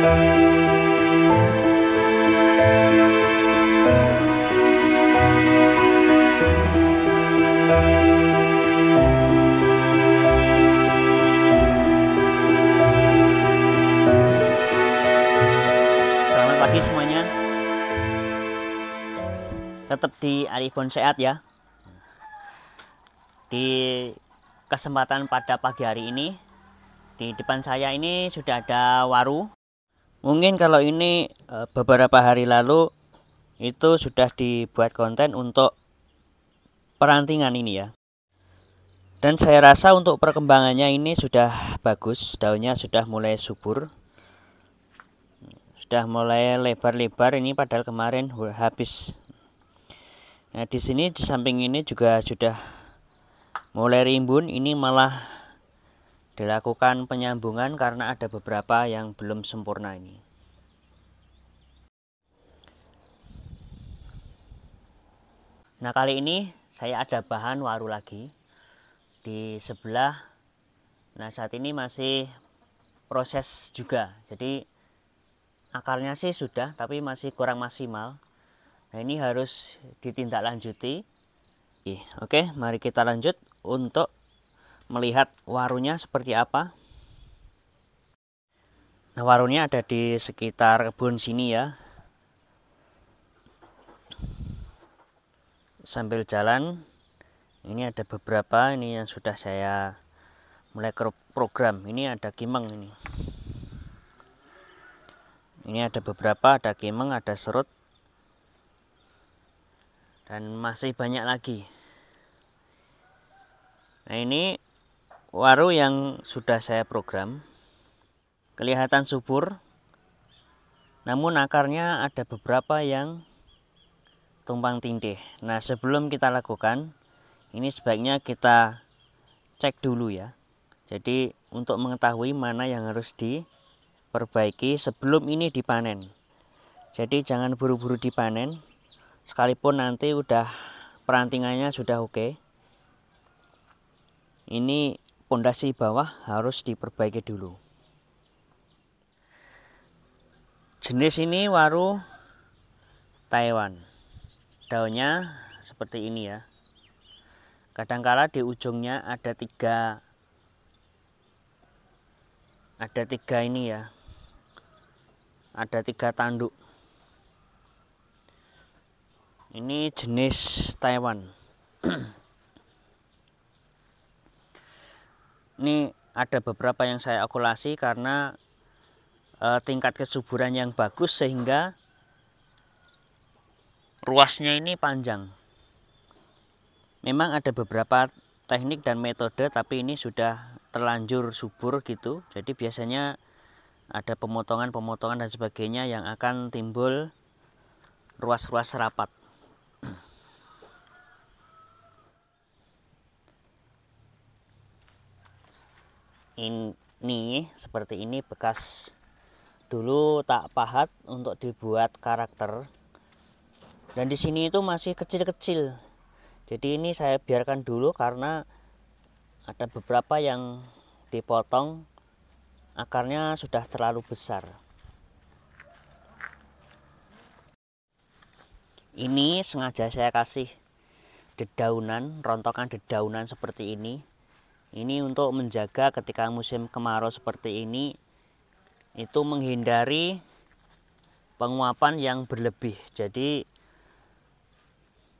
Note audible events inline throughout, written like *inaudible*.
pagi semuanya tetap di Arifon Sehat ya di kesempatan pada pagi hari ini di depan saya ini sudah ada waru mungkin kalau ini e, beberapa hari lalu itu sudah dibuat konten untuk perantingan ini ya dan saya rasa untuk perkembangannya ini sudah bagus daunnya sudah mulai subur sudah mulai lebar-lebar ini padahal kemarin habis nah di sini di samping ini juga sudah mulai rimbun ini malah dilakukan penyambungan karena ada beberapa yang belum sempurna ini. Nah kali ini saya ada bahan waru lagi di sebelah. Nah saat ini masih proses juga, jadi akarnya sih sudah tapi masih kurang maksimal. Nah ini harus ditindaklanjuti. Oke, mari kita lanjut untuk melihat warungnya seperti apa. Nah, warungnya ada di sekitar kebun sini ya. Sambil jalan, ini ada beberapa ini yang sudah saya mulai program. Ini ada kimeng ini. Ini ada beberapa, ada kimeng, ada serut. Dan masih banyak lagi. Nah, ini waru yang sudah saya program kelihatan subur namun akarnya ada beberapa yang tumpang tindih nah sebelum kita lakukan ini sebaiknya kita cek dulu ya jadi untuk mengetahui mana yang harus diperbaiki sebelum ini dipanen jadi jangan buru-buru dipanen sekalipun nanti udah perantingannya sudah oke ini pondasi bawah harus diperbaiki dulu. Jenis ini waru Taiwan. Daunnya seperti ini ya. Kadang-kala di ujungnya ada tiga ada tiga ini ya. Ada tiga tanduk. Ini jenis Taiwan. *clears throat* ini ada beberapa yang saya akulasi karena e, tingkat kesuburan yang bagus sehingga ruasnya ini panjang memang ada beberapa teknik dan metode tapi ini sudah terlanjur subur gitu jadi biasanya ada pemotongan-pemotongan dan sebagainya yang akan timbul ruas-ruas rapat ini seperti ini bekas dulu tak pahat untuk dibuat karakter dan di sini itu masih kecil-kecil jadi ini saya biarkan dulu karena ada beberapa yang dipotong akarnya sudah terlalu besar ini sengaja saya kasih dedaunan rontokan dedaunan seperti ini ini untuk menjaga ketika musim kemarau seperti ini itu menghindari penguapan yang berlebih. Jadi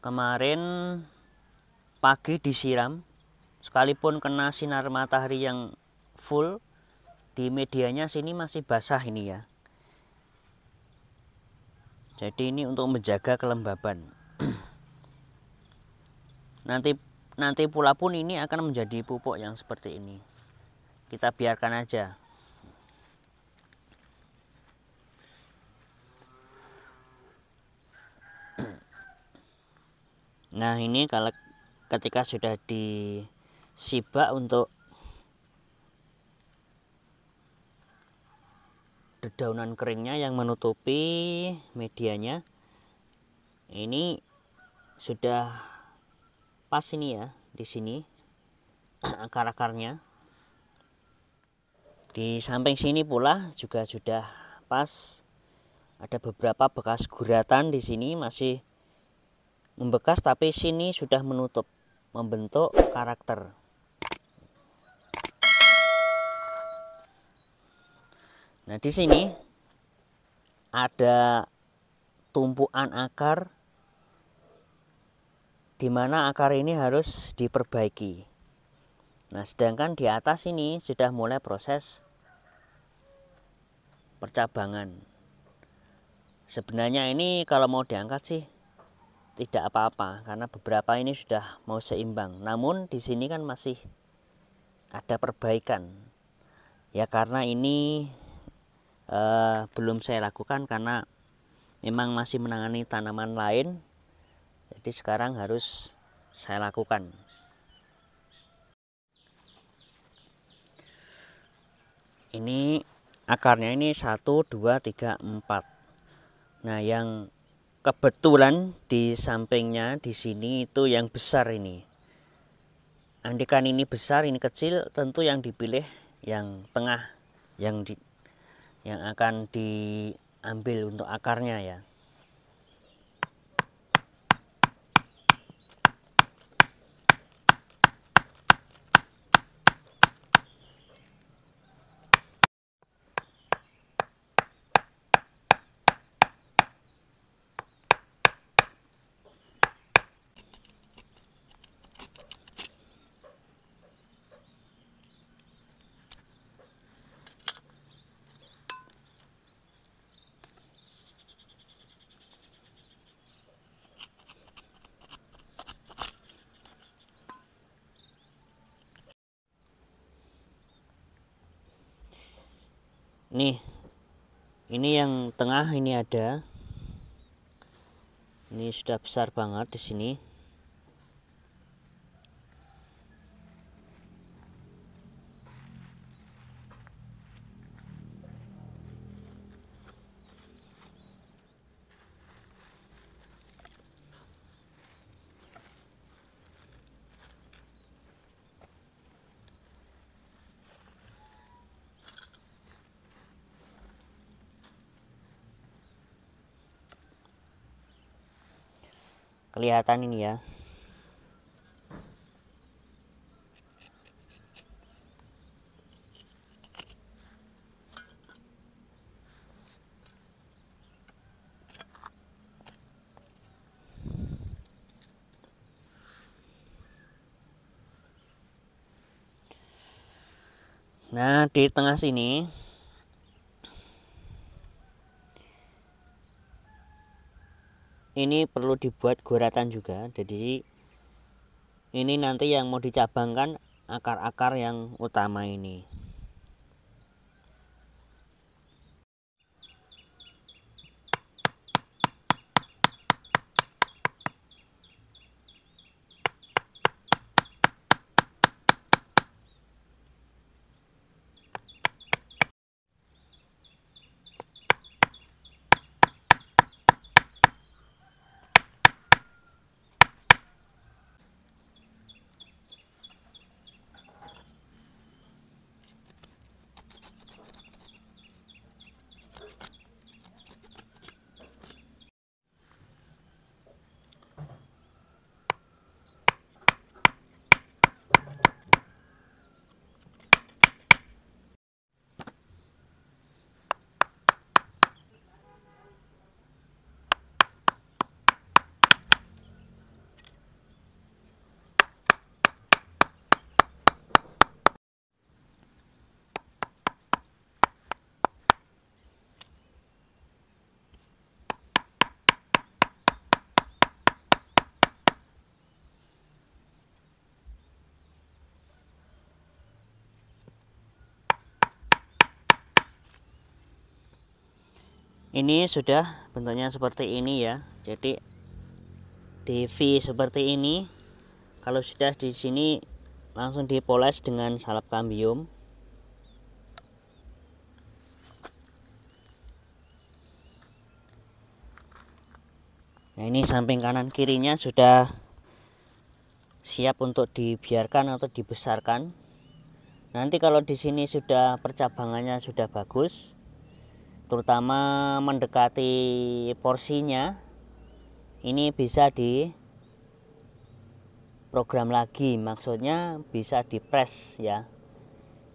kemarin pagi disiram sekalipun kena sinar matahari yang full di medianya sini masih basah ini ya. Jadi ini untuk menjaga kelembaban. *clears throat* Nanti nanti pula pun ini akan menjadi pupuk yang seperti ini kita biarkan aja *clears throat* nah ini kalau ketika sudah disibak untuk dedaunan keringnya yang menutupi medianya ini sudah pas ini ya di sini *clears throat* akar-akarnya di samping sini pula juga sudah pas ada beberapa bekas guratan di sini masih membekas tapi sini sudah menutup membentuk karakter nah di sini ada tumpuan akar di mana akar ini harus diperbaiki. Nah, sedangkan di atas ini sudah mulai proses percabangan. Sebenarnya ini kalau mau diangkat sih tidak apa-apa karena beberapa ini sudah mau seimbang. Namun di sini kan masih ada perbaikan. Ya karena ini eh, belum saya lakukan karena memang masih menangani tanaman lain jadi sekarang harus saya lakukan ini akarnya ini 1 2 3 4 nah yang kebetulan di sampingnya di sini itu yang besar ini andikan ini besar ini kecil tentu yang dipilih yang tengah yang di yang akan diambil untuk akarnya ya ini yang tengah ini ada ini sudah besar banget di sini kelihatan ini ya Nah, di tengah sini ini perlu dibuat goratan juga jadi ini nanti yang mau dicabangkan akar-akar yang utama ini ini sudah bentuknya seperti ini ya jadi DV seperti ini kalau sudah di sini langsung dipoles dengan salep kambium nah ini samping kanan kirinya sudah siap untuk dibiarkan atau dibesarkan nanti kalau di sini sudah percabangannya sudah bagus terutama mendekati porsinya ini bisa di program lagi maksudnya bisa di press ya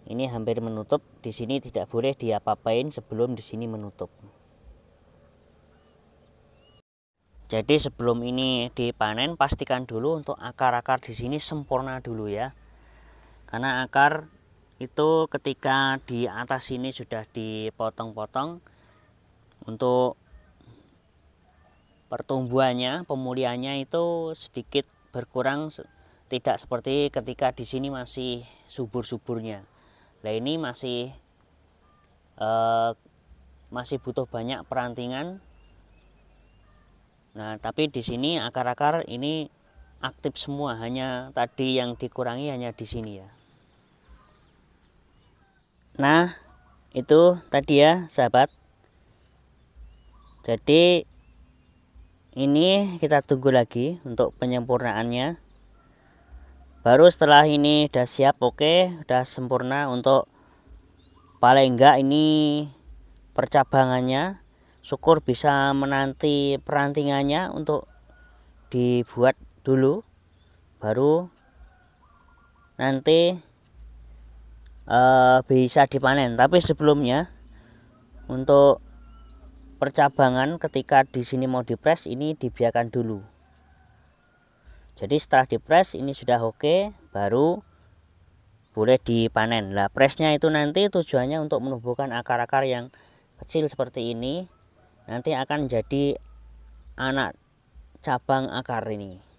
ini hampir menutup di sini tidak boleh diapa-apain sebelum di sini menutup jadi sebelum ini dipanen pastikan dulu untuk akar-akar di sini sempurna dulu ya karena akar itu ketika di atas ini sudah dipotong-potong untuk pertumbuhannya pemulihannya itu sedikit berkurang tidak seperti ketika di sini masih subur-suburnya nah ini masih eh, masih butuh banyak perantingan nah tapi di sini akar-akar ini aktif semua hanya tadi yang dikurangi hanya di sini ya Nah, itu tadi ya, sahabat. Jadi ini kita tunggu lagi untuk penyempurnaannya. Baru setelah ini udah siap, oke, okay, udah sempurna untuk paling enggak ini percabangannya. Syukur bisa menanti perantingannya untuk dibuat dulu baru nanti uh, bisa dipanen tapi sebelumnya untuk percabangan ketika di sini mau dipres ini dibiarkan dulu jadi setelah dipres ini sudah oke baru boleh dipanen lah presnya itu nanti tujuannya untuk menumbuhkan akar-akar yang kecil seperti ini nanti akan jadi anak cabang akar ini